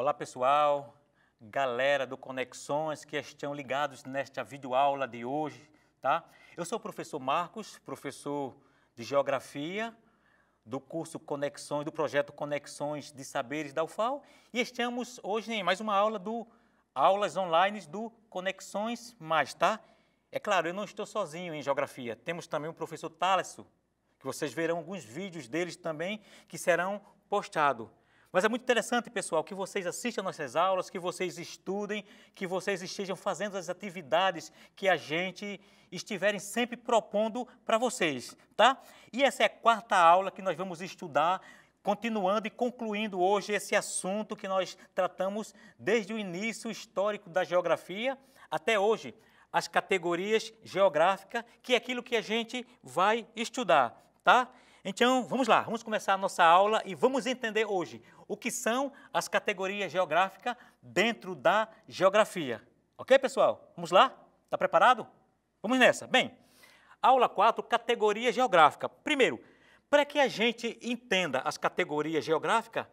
Olá pessoal, galera do Conexões que estão ligados nesta videoaula de hoje, tá? Eu sou o professor Marcos, professor de Geografia do curso Conexões, do projeto Conexões de Saberes da UFAL e estamos hoje em mais uma aula do Aulas Online do Conexões Mais, tá? É claro, eu não estou sozinho em Geografia, temos também o professor Talesso, que vocês verão alguns vídeos deles também que serão postados. Mas é muito interessante, pessoal, que vocês assistam nossas aulas, que vocês estudem, que vocês estejam fazendo as atividades que a gente estiverem sempre propondo para vocês, tá? E essa é a quarta aula que nós vamos estudar, continuando e concluindo hoje esse assunto que nós tratamos desde o início histórico da geografia até hoje, as categorias geográficas, que é aquilo que a gente vai estudar, tá? Então, vamos lá, vamos começar a nossa aula e vamos entender hoje o que são as categorias geográficas dentro da geografia. Ok, pessoal? Vamos lá? Está preparado? Vamos nessa. Bem, aula 4, categoria geográfica. Primeiro, para que a gente entenda as categorias geográficas,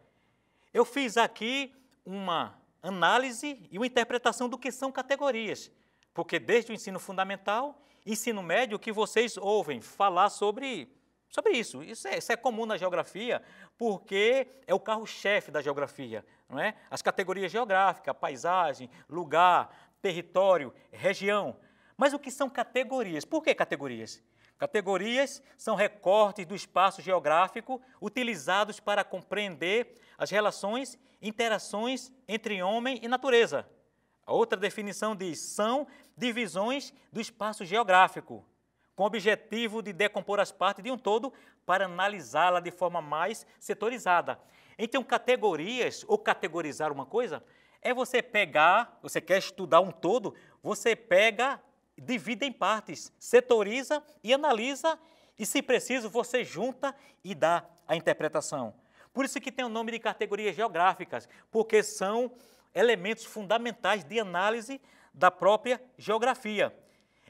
eu fiz aqui uma análise e uma interpretação do que são categorias, porque desde o ensino fundamental, ensino médio, que vocês ouvem falar sobre sobre isso. Isso é, isso é, comum na geografia, porque é o carro-chefe da geografia. Não é? As categorias geográficas paisagem, lugar, território, região. Mas o que são categorias? Por que categorias? Categorias são recortes do espaço geográfico utilizados para compreender as relações e interações entre homem e natureza. A outra definição diz: são divisões do espaço geográfico com o objetivo de decompor as partes de um todo para analisá-la de forma mais setorizada. Então, categorias ou categorizar uma coisa é você pegar, você quer estudar um todo, você pega, divide em partes, setoriza e analisa, e se preciso, você junta e dá a interpretação. Por isso que tem o nome de categorias geográficas, porque são elementos fundamentais de análise da própria geografia.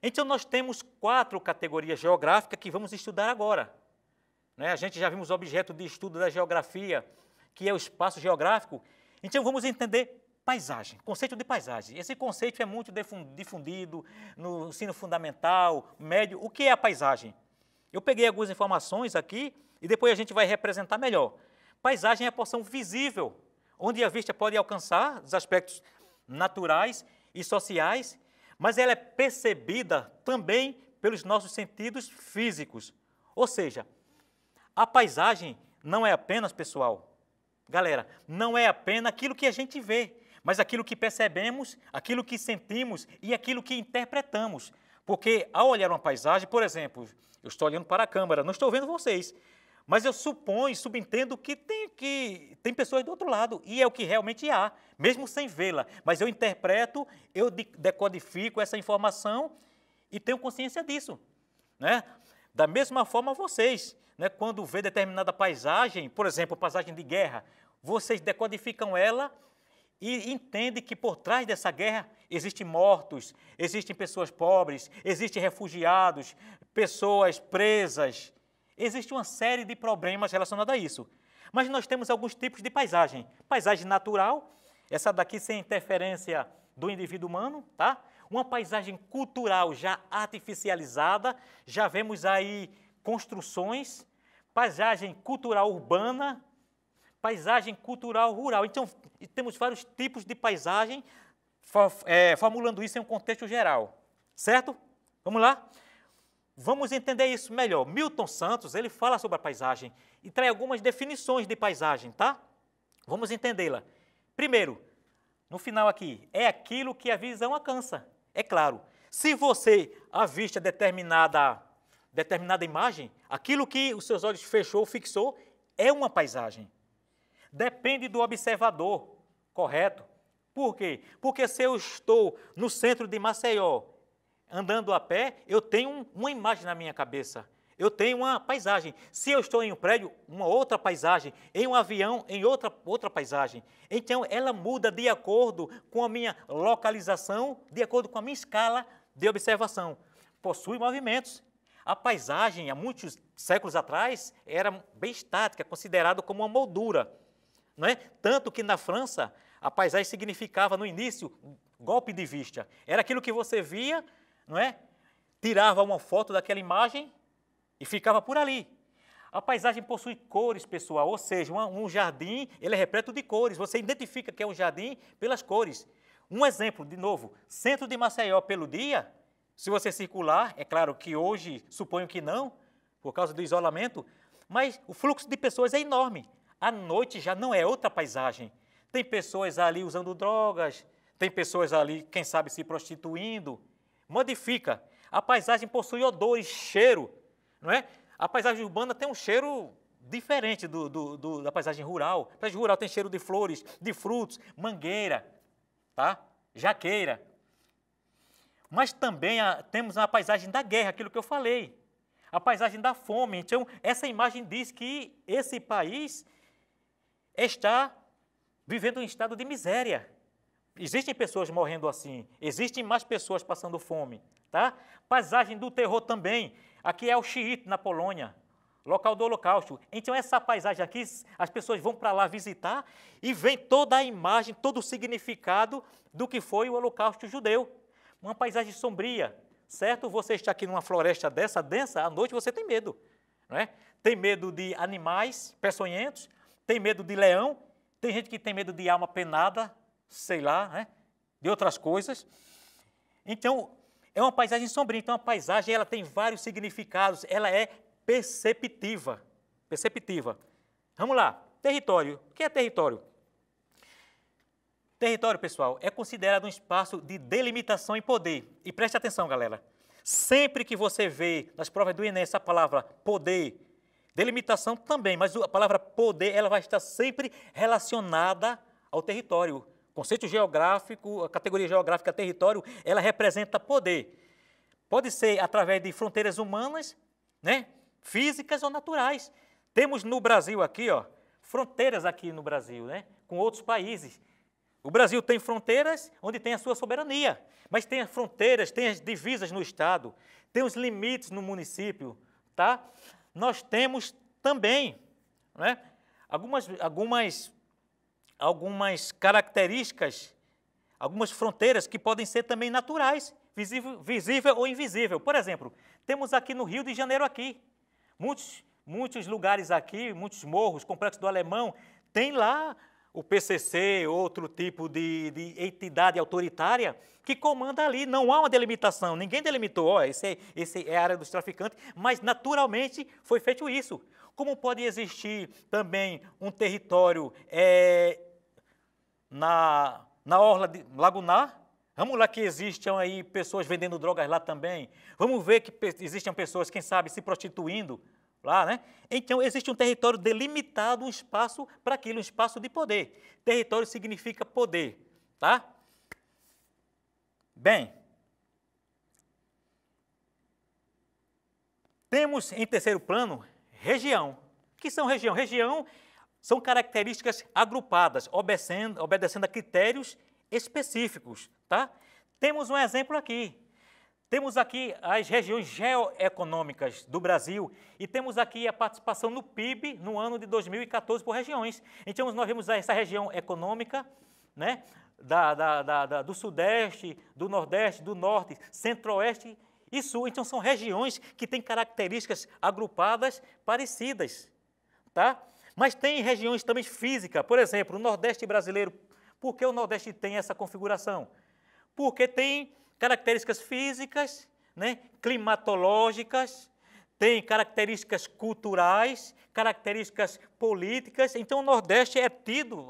Então, nós temos quatro categorias geográficas que vamos estudar agora. Né? A gente já vimos o objeto de estudo da geografia, que é o espaço geográfico. Então, vamos entender paisagem, conceito de paisagem. Esse conceito é muito difundido no ensino fundamental, médio. O que é a paisagem? Eu peguei algumas informações aqui e depois a gente vai representar melhor. Paisagem é a porção visível, onde a vista pode alcançar os aspectos naturais e sociais mas ela é percebida também pelos nossos sentidos físicos. Ou seja, a paisagem não é apenas, pessoal, galera, não é apenas aquilo que a gente vê, mas aquilo que percebemos, aquilo que sentimos e aquilo que interpretamos. Porque ao olhar uma paisagem, por exemplo, eu estou olhando para a câmera, não estou vendo vocês, mas eu suponho, subentendo que tem que tem pessoas do outro lado, e é o que realmente há, mesmo sem vê-la. Mas eu interpreto, eu decodifico essa informação e tenho consciência disso. Né? Da mesma forma, vocês, né, quando vê determinada paisagem, por exemplo, paisagem de guerra, vocês decodificam ela e entendem que por trás dessa guerra existem mortos, existem pessoas pobres, existem refugiados, pessoas presas, existe uma série de problemas relacionados a isso. Mas nós temos alguns tipos de paisagem. Paisagem natural, essa daqui sem interferência do indivíduo humano, tá? Uma paisagem cultural já artificializada, já vemos aí construções, paisagem cultural urbana, paisagem cultural rural. Então, temos vários tipos de paisagem, é, formulando isso em um contexto geral, certo? Vamos lá? Vamos entender isso melhor. Milton Santos, ele fala sobre a paisagem e traz algumas definições de paisagem, tá? Vamos entendê-la. Primeiro, no final aqui, é aquilo que a visão alcança. É claro, se você avista determinada, determinada imagem, aquilo que os seus olhos fechou, fixou, é uma paisagem. Depende do observador, correto? Por quê? Porque se eu estou no centro de Maceió andando a pé, eu tenho uma imagem na minha cabeça. Eu tenho uma paisagem. Se eu estou em um prédio, uma outra paisagem. Em um avião, em outra, outra paisagem. Então, ela muda de acordo com a minha localização, de acordo com a minha escala de observação. Possui movimentos. A paisagem, há muitos séculos atrás, era bem estática, considerada como uma moldura. Não é? Tanto que na França, a paisagem significava, no início, golpe de vista. Era aquilo que você via não é? Tirava uma foto daquela imagem e ficava por ali. A paisagem possui cores, pessoal, ou seja, um jardim ele é repleto de cores. Você identifica que é um jardim pelas cores. Um exemplo, de novo, centro de Maceió pelo dia, se você circular, é claro que hoje suponho que não, por causa do isolamento, mas o fluxo de pessoas é enorme. À noite já não é outra paisagem. Tem pessoas ali usando drogas, tem pessoas ali, quem sabe, se prostituindo, modifica. A paisagem possui odores, cheiro, não é? A paisagem urbana tem um cheiro diferente do, do, do, da paisagem rural. A paisagem rural tem cheiro de flores, de frutos, mangueira, tá? jaqueira. Mas também a, temos a paisagem da guerra, aquilo que eu falei. A paisagem da fome. Então, essa imagem diz que esse país está vivendo um estado de miséria. Existem pessoas morrendo assim, existem mais pessoas passando fome, tá? Paisagem do terror também. Aqui é o Xiite, na Polônia, local do Holocausto. Então, essa paisagem aqui, as pessoas vão para lá visitar e vem toda a imagem, todo o significado do que foi o Holocausto judeu. Uma paisagem sombria, certo? Você está aqui numa floresta dessa, densa, à noite você tem medo, é? Tem medo de animais peçonhentos, tem medo de leão, tem gente que tem medo de alma penada, sei lá, né? de outras coisas. Então, é uma paisagem sombria. Então, a paisagem ela tem vários significados. Ela é perceptiva. Perceptiva. Vamos lá. Território. O que é território? Território, pessoal, é considerado um espaço de delimitação e poder. E preste atenção, galera. Sempre que você vê nas provas do Enem essa palavra poder, delimitação também, mas a palavra poder ela vai estar sempre relacionada ao território conceito geográfico, a categoria geográfica território, ela representa poder. Pode ser através de fronteiras humanas, né? físicas ou naturais. Temos no Brasil aqui, ó, fronteiras aqui no Brasil, né? com outros países. O Brasil tem fronteiras onde tem a sua soberania, mas tem as fronteiras, tem as divisas no Estado, tem os limites no município, tá? Nós temos também né, algumas, algumas algumas características, algumas fronteiras que podem ser também naturais, visível, visível ou invisível. Por exemplo, temos aqui no Rio de Janeiro aqui, muitos, muitos lugares aqui, muitos morros, complexo do Alemão, tem lá o PCC, outro tipo de, de, entidade autoritária que comanda ali. Não há uma delimitação, ninguém delimitou, ó, esse, é, esse é a área dos traficantes, mas naturalmente foi feito isso. Como pode existir também um território é, na, na orla de Lagunar. Vamos lá que existem aí pessoas vendendo drogas lá também. Vamos ver que existem pessoas, quem sabe, se prostituindo lá, né? Então, existe um território delimitado, um espaço para aquilo, um espaço de poder. Território significa poder, tá? Bem, temos em terceiro plano região. O que são região? Região são características agrupadas, obedecendo, obedecendo a critérios específicos. Tá? Temos um exemplo aqui. Temos aqui as regiões geoeconômicas do Brasil e temos aqui a participação no PIB no ano de 2014 por regiões. Então, nós vemos essa região econômica, né, da, da, da, do Sudeste, do Nordeste, do Norte, Centro-Oeste e Sul. Então, são regiões que têm características agrupadas parecidas, tá? Mas tem regiões também físicas, por exemplo, o Nordeste brasileiro. Por que o Nordeste tem essa configuração? Porque tem características físicas, né, climatológicas, tem características culturais, características políticas. Então, o Nordeste é tido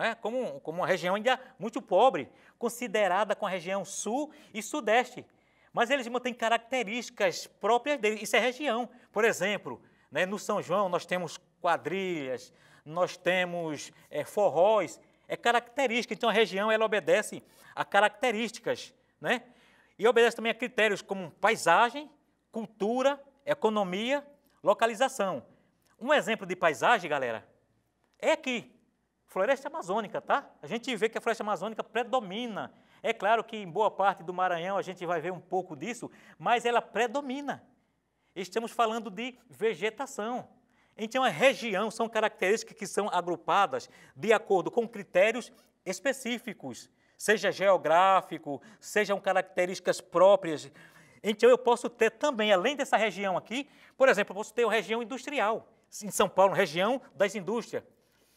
é, como, como uma região ainda muito pobre, considerada com a região Sul e Sudeste. Mas eles mantêm características próprias deles. Isso é região. Por exemplo, né, no São João nós temos quadrilhas, nós temos é, forróis, é característica. Então a região ela obedece a características, né? E obedece também a critérios como paisagem, cultura, economia, localização. Um exemplo de paisagem, galera, é aqui, floresta amazônica, tá? A gente vê que a floresta amazônica predomina. É claro que em boa parte do Maranhão a gente vai ver um pouco disso, mas ela predomina. Estamos falando de vegetação. Então, a uma região, são características que são agrupadas de acordo com critérios específicos, seja geográfico, sejam características próprias. Então eu posso ter também, além dessa região aqui, por exemplo, eu posso ter a região industrial, em São Paulo, região das indústrias.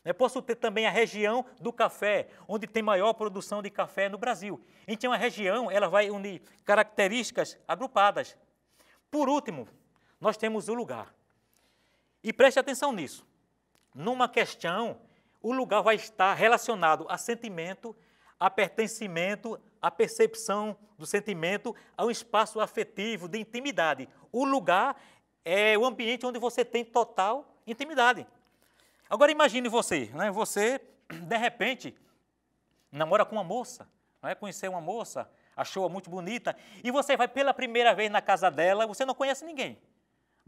Eu posso ter também a região do café, onde tem maior produção de café no Brasil. Então a região ela vai unir características agrupadas. Por último, nós temos o lugar. E preste atenção nisso. Numa questão, o lugar vai estar relacionado a sentimento, a pertencimento, a percepção do sentimento, a um espaço afetivo, de intimidade. O lugar é o ambiente onde você tem total intimidade. Agora imagine você, né? você de repente namora com uma moça, né? conheceu uma moça, achou-a muito bonita, e você vai pela primeira vez na casa dela, você não conhece ninguém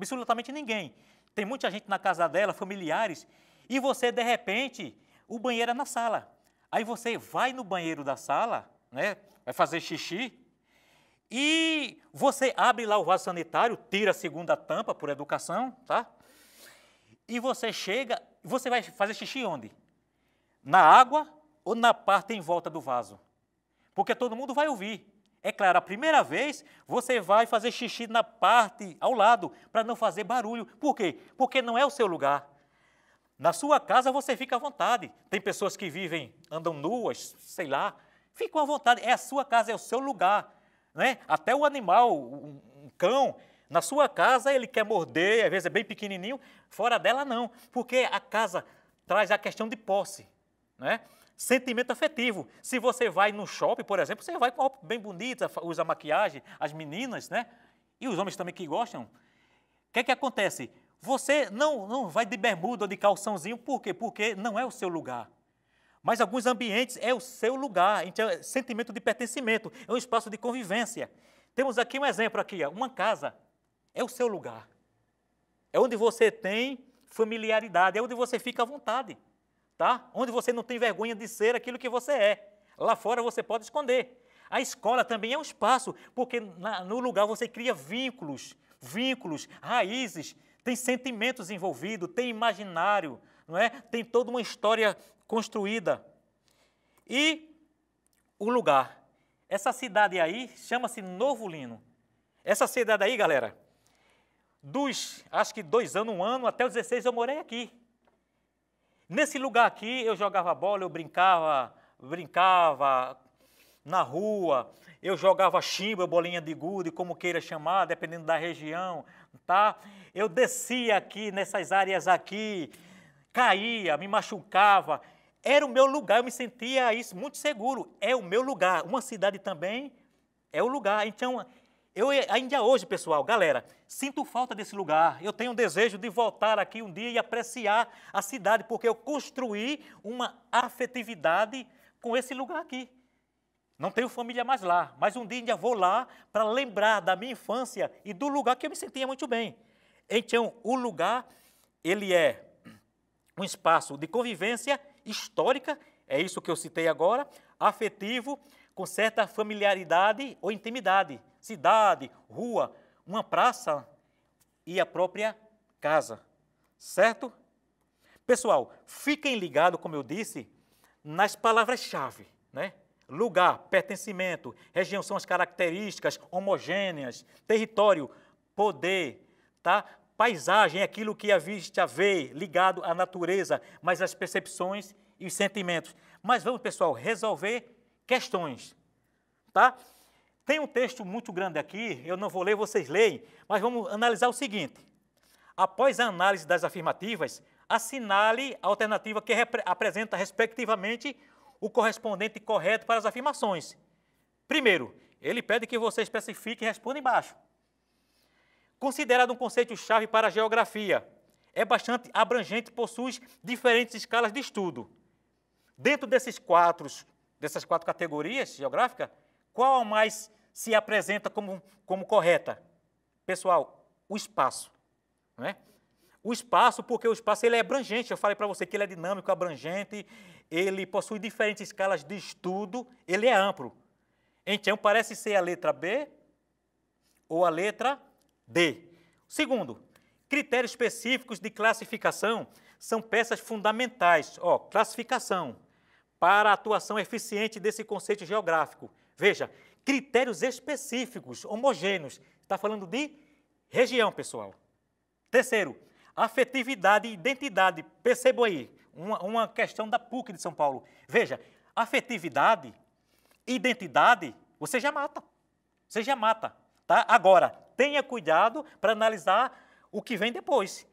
absolutamente ninguém. Tem muita gente na casa dela, familiares, e você, de repente, o banheiro é na sala. Aí você vai no banheiro da sala, né? Vai fazer xixi. E você abre lá o vaso sanitário, tira a segunda tampa por educação, tá? E você chega, você vai fazer xixi onde? Na água ou na parte em volta do vaso? Porque todo mundo vai ouvir. É claro, a primeira vez você vai fazer xixi na parte ao lado para não fazer barulho. Por quê? Porque não é o seu lugar. Na sua casa você fica à vontade. Tem pessoas que vivem, andam nuas, sei lá, ficam à vontade. É a sua casa, é o seu lugar. Né? Até o animal, um, um cão, na sua casa ele quer morder, às vezes é bem pequenininho, fora dela não, porque a casa traz a questão de posse. Né? sentimento afetivo. Se você vai no shopping, por exemplo, você vai com roupa bem bonita, usa maquiagem, as meninas, né? E os homens também que gostam. O que é que acontece? Você não, não vai de bermuda ou de calçãozinho, por quê? Porque não é o seu lugar. Mas alguns ambientes é o seu lugar, então é sentimento de pertencimento, é um espaço de convivência. Temos aqui um exemplo aqui, uma casa é o seu lugar. É onde você tem familiaridade, é onde você fica à vontade tá? Onde você não tem vergonha de ser aquilo que você é. Lá fora você pode esconder. A escola também é um espaço, porque na, no lugar você cria vínculos, vínculos, raízes, tem sentimentos envolvidos, tem imaginário, não é? Tem toda uma história construída. E o lugar. Essa cidade aí chama-se Novo Lino. Essa cidade aí, galera, dos acho que dois anos, um ano, até os 16 eu morei aqui. Nesse lugar aqui eu jogava bola, eu brincava, brincava na rua, eu jogava chimba, bolinha de gude, como queira chamar, dependendo da região, tá? Eu descia aqui nessas áreas aqui, caía, me machucava. Era o meu lugar, eu me sentia isso muito seguro. É o meu lugar. Uma cidade também é o lugar. Então, eu ainda hoje, pessoal, galera, sinto falta desse lugar. Eu tenho um desejo de voltar aqui um dia e apreciar a cidade, porque eu construí uma afetividade com esse lugar aqui. Não tenho família mais lá, mas um dia ainda vou lá para lembrar da minha infância e do lugar que eu me sentia muito bem. Então, o lugar, ele é um espaço de convivência histórica, é isso que eu citei agora, afetivo, com certa familiaridade ou intimidade cidade, rua, uma praça e a própria casa. Certo? Pessoal, fiquem ligados, como eu disse, nas palavras-chave, né? Lugar, pertencimento, região são as características homogêneas, território, poder, tá? Paisagem, é aquilo que a vista vê, ligado à natureza, mas as percepções e os sentimentos. Mas vamos, pessoal, resolver questões, tá? Tem um texto muito grande aqui, eu não vou ler, vocês leem, mas vamos analisar o seguinte. Após a análise das afirmativas, assinale a alternativa que apresenta, respectivamente, o correspondente correto para as afirmações. Primeiro, ele pede que você especifique e responda embaixo. Considerado um conceito-chave para a geografia, é bastante abrangente, possui diferentes escalas de estudo. Dentro desses quatro, dessas quatro categorias geográficas, qual a mais se apresenta como, como correta? Pessoal, o espaço. Não é? O espaço, porque o espaço ele é abrangente, eu falei para você que ele é dinâmico, abrangente, ele possui diferentes escalas de estudo, ele é amplo. Então, parece ser a letra B ou a letra D. Segundo, critérios específicos de classificação são peças fundamentais, ó, classificação, para a atuação eficiente desse conceito geográfico. Veja, critérios específicos, homogêneos. Está falando de região, pessoal. Terceiro, afetividade e identidade. Percebam aí, uma, uma questão da PUC de São Paulo. Veja, afetividade, identidade, você já mata. Você já mata. Tá? Agora, tenha cuidado para analisar o que vem depois,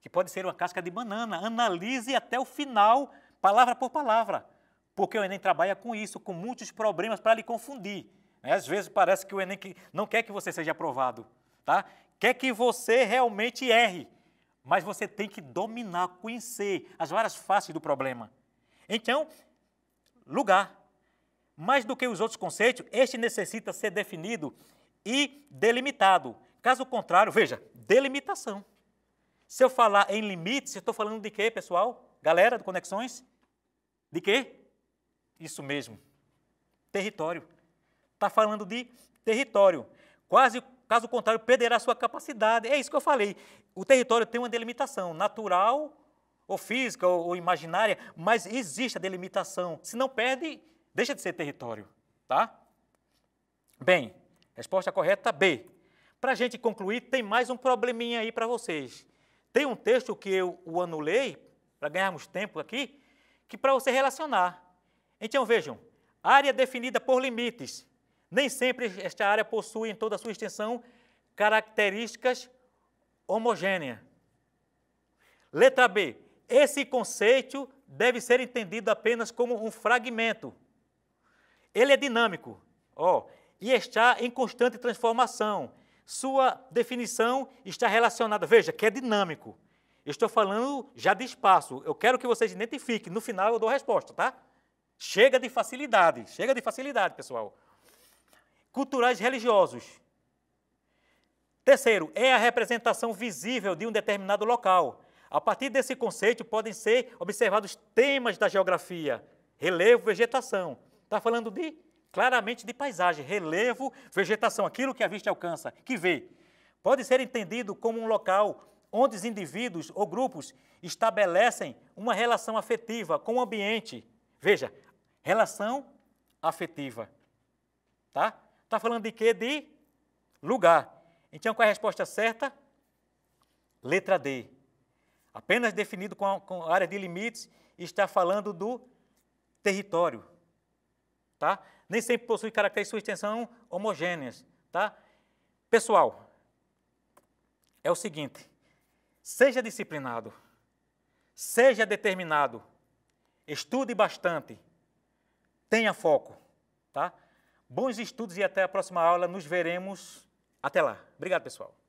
que pode ser uma casca de banana. Analise até o final, palavra por palavra porque o Enem trabalha com isso, com muitos problemas para lhe confundir. Né? Às vezes parece que o Enem não quer que você seja aprovado, tá? quer que você realmente erre, mas você tem que dominar, conhecer as várias faces do problema. Então, lugar. Mais do que os outros conceitos, este necessita ser definido e delimitado. Caso contrário, veja, delimitação. Se eu falar em limites, estou falando de quê, pessoal? Galera do Conexões? De quê? Isso mesmo. Território. Está falando de território. Quase, caso contrário, perderá sua capacidade. É isso que eu falei. O território tem uma delimitação natural, ou física, ou, ou imaginária, mas existe a delimitação. Se não perde, deixa de ser território. Tá? Bem, resposta correta B. Para a gente concluir, tem mais um probleminha aí para vocês. Tem um texto que eu o anulei, para ganharmos tempo aqui, que para você relacionar. Então vejam, área definida por limites. Nem sempre esta área possui em toda a sua extensão características homogêneas. Letra B. Esse conceito deve ser entendido apenas como um fragmento. Ele é dinâmico ó, e está em constante transformação. Sua definição está relacionada, veja, que é dinâmico. estou falando já de espaço. Eu quero que vocês identifiquem. No final eu dou a resposta, tá? Chega de facilidade, chega de facilidade, pessoal. Culturais religiosos. Terceiro, é a representação visível de um determinado local. A partir desse conceito podem ser observados temas da geografia, relevo, vegetação. Está falando de claramente de paisagem, relevo, vegetação, aquilo que a vista alcança, que vê. Pode ser entendido como um local onde os indivíduos ou grupos estabelecem uma relação afetiva com o ambiente. Veja, Relação afetiva. Tá? Tá falando de quê? De lugar. Então, qual é a resposta certa? Letra D. Apenas definido com a, com a área de limites, está falando do território. Tá? Nem sempre possui características sua extensão homogêneas. Tá? Pessoal, é o seguinte: seja disciplinado, seja determinado, estude bastante Tenha foco, tá? Bons estudos e até a próxima aula. Nos veremos. Até lá. Obrigado, pessoal.